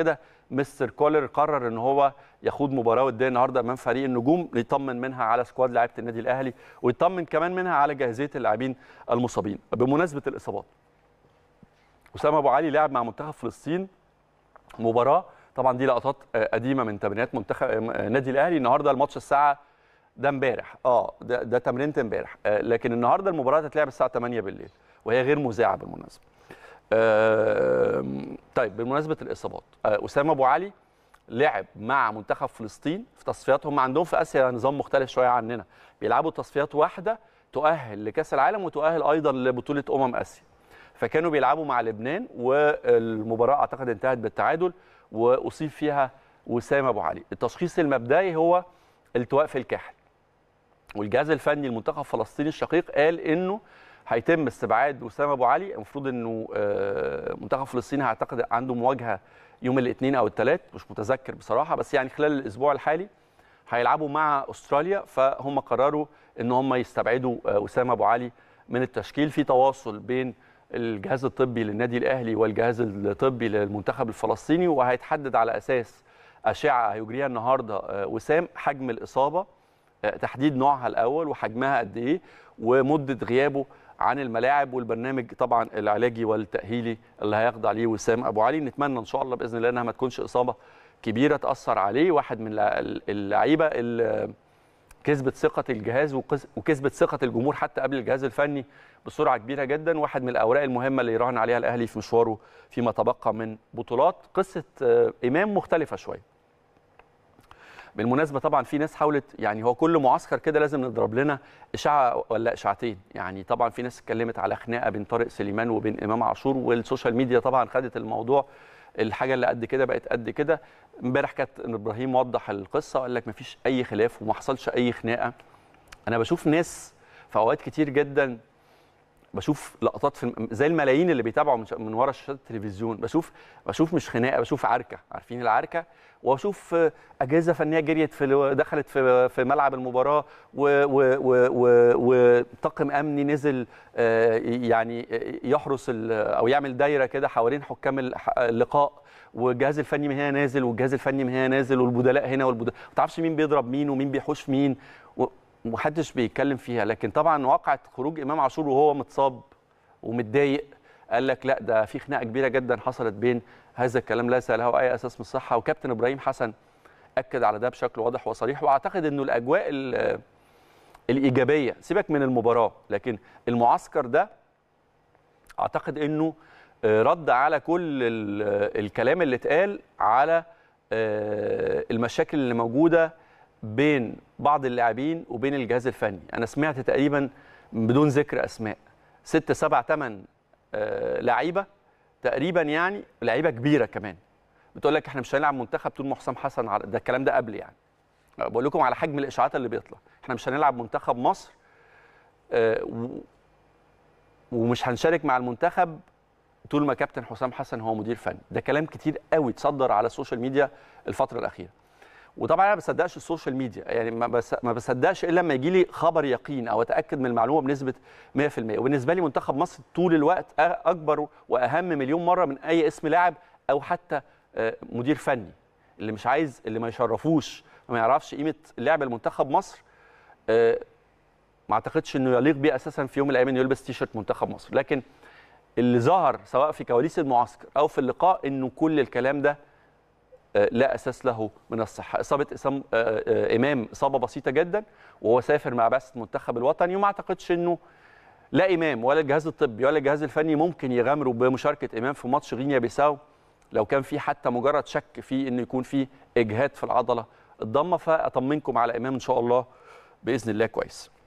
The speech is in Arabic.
كده مستر كولر قرر ان هو يخوض مباراه وديه النهارده امام فريق النجوم ليطمن منها على سكواد لعيبه النادي الاهلي ويطمن كمان منها على جاهزيه اللاعبين المصابين بمناسبه الاصابات اسامه ابو علي لعب مع منتخب فلسطين مباراه طبعا دي لقطات آه، قديمه من تمرينات منتخب النادي آه، آه، الاهلي النهارده الماتش الساعه ده امبارح اه ده, ده تمرينه امبارح لكن النهارده المباراه هتتلعب الساعه 8 بالليل وهي غير مذاعه بالمناسبه طيب بمناسبه الاصابات آه، اسامه ابو علي لعب مع منتخب فلسطين في تصفيات هم عندهم في اسيا نظام مختلف شويه عننا بيلعبوا تصفيات واحده تؤهل لكاس العالم وتؤهل ايضا لبطوله امم اسيا فكانوا بيلعبوا مع لبنان والمباراه اعتقد انتهت بالتعادل واصيب فيها وسام ابو علي التشخيص المبدئي هو التواء في الكاحل والجهاز الفني المنتخب الفلسطيني الشقيق قال انه هيتم استبعاد وسام ابو علي المفروض انه آه، منتخب فلسطين هيعتقد عنده مواجهه يوم الاثنين او الثلاث مش متذكر بصراحه بس يعني خلال الاسبوع الحالي هيلعبوا مع استراليا فهم قرروا ان هم يستبعدوا آه، اسامه ابو علي من التشكيل في تواصل بين الجهاز الطبي للنادي الاهلي والجهاز الطبي للمنتخب الفلسطيني وهيتحدد على اساس اشعه هيجريها النهارده آه، وسام حجم الاصابه تحديد نوعها الاول وحجمها قد ايه ومده غيابه عن الملاعب والبرنامج طبعا العلاجي والتاهيلي اللي هيخضع ليه وسام ابو علي نتمنى ان شاء الله باذن الله انها ما تكونش اصابه كبيره تاثر عليه واحد من اللعيبه اللي كسبت ثقه الجهاز وكسبت ثقه الجمهور حتى قبل الجهاز الفني بسرعه كبيره جدا واحد من الاوراق المهمه اللي يراهن عليها الاهلي في مشواره فيما تبقى من بطولات قصه آه، امام مختلفه شويه بالمناسبه طبعا في ناس حاولت يعني هو كل معسكر كده لازم نضرب لنا اشاعه ولا اشاعتين يعني طبعا في ناس اتكلمت على خناقه بين طارق سليمان وبين امام عاشور والسوشيال ميديا طبعا خدت الموضوع الحاجه اللي قد كده بقت قد كده امبارح ان ابراهيم وضح القصه وقال لك مفيش اي خلاف وما حصلش اي خناقه انا بشوف ناس في اوقات كتير جدا بشوف لقطات في زي الملايين اللي بيتابعوا من ورا شاشات التلفزيون بشوف بشوف مش خناقه بشوف عركه عارفين العركه واشوف اجهزه فنيه جريت في دخلت في في ملعب المباراه وطاقم امني نزل آه، يعني يحرس او يعمل دايره كده حوالين حكام اللقاء والجهاز الفني من هنا نازل والجهاز الفني من هنا نازل والبدلاء هنا والبدلاء ما تعرفش مين بيضرب مين ومين بيحوش مين محدش بيتكلم فيها لكن طبعا وقعت خروج امام عاشور وهو متصاب ومتضايق قال لك لا ده في خناقه كبيره جدا حصلت بين هذا الكلام ليس له اي اساس من الصحه وكابتن ابراهيم حسن اكد على ده بشكل واضح وصريح واعتقد انه الاجواء الايجابيه سيبك من المباراه لكن المعسكر ده اعتقد انه آه، رد على كل الكلام اللي اتقال على آه، المشاكل اللي موجوده بين بعض اللاعبين وبين الجهاز الفني انا سمعت تقريبا بدون ذكر اسماء 6 7 8 لعيبه تقريبا يعني لعيبه كبيره كمان بتقول لك احنا مش هنلعب منتخب طول ما حسام حسن على ده الكلام ده قبل يعني أه، بقول لكم على حجم الاشاعات اللي بيطلع احنا مش هنلعب منتخب مصر اه ومش هنشارك مع المنتخب طول ما كابتن حسام حسن هو مدير فني ده كلام كتير قوي تصدر على السوشيال ميديا الفتره الاخيره وطبعا انا ما بصدقش السوشيال ميديا يعني ما بصدقش الا لما يجي لي خبر يقين او اتاكد من المعلومه بنسبه 100% وبالنسبه لي منتخب مصر طول الوقت اكبر واهم مليون مره من اي اسم لاعب او حتى آه، مدير فني اللي مش عايز اللي ما يشرفوش ما يعرفش قيمه لعب المنتخب مصر آه، ما اعتقدش انه يليق بيه اساسا في يوم من الايام انه يلبس تيشرت منتخب مصر لكن اللي ظهر سواء في كواليس المعسكر او في اللقاء انه كل الكلام ده لا اساس له من الصحه اصابه اسام آه، آه، امام اصابه بسيطه جدا وهو سافر مع بعثه المنتخب الوطني وما اعتقدش انه لا امام ولا الجهاز الطبي ولا الجهاز الفني ممكن يغامروا بمشاركه امام في ماتش غينيا بيساو لو كان في حتى مجرد شك في انه يكون في اجهاد في العضله الضمه فاطمنكم على امام ان شاء الله باذن الله كويس